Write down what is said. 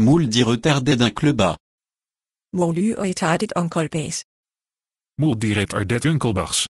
Moule dit retardé d'un club d'un club à. Moule dit retarded onkelbas.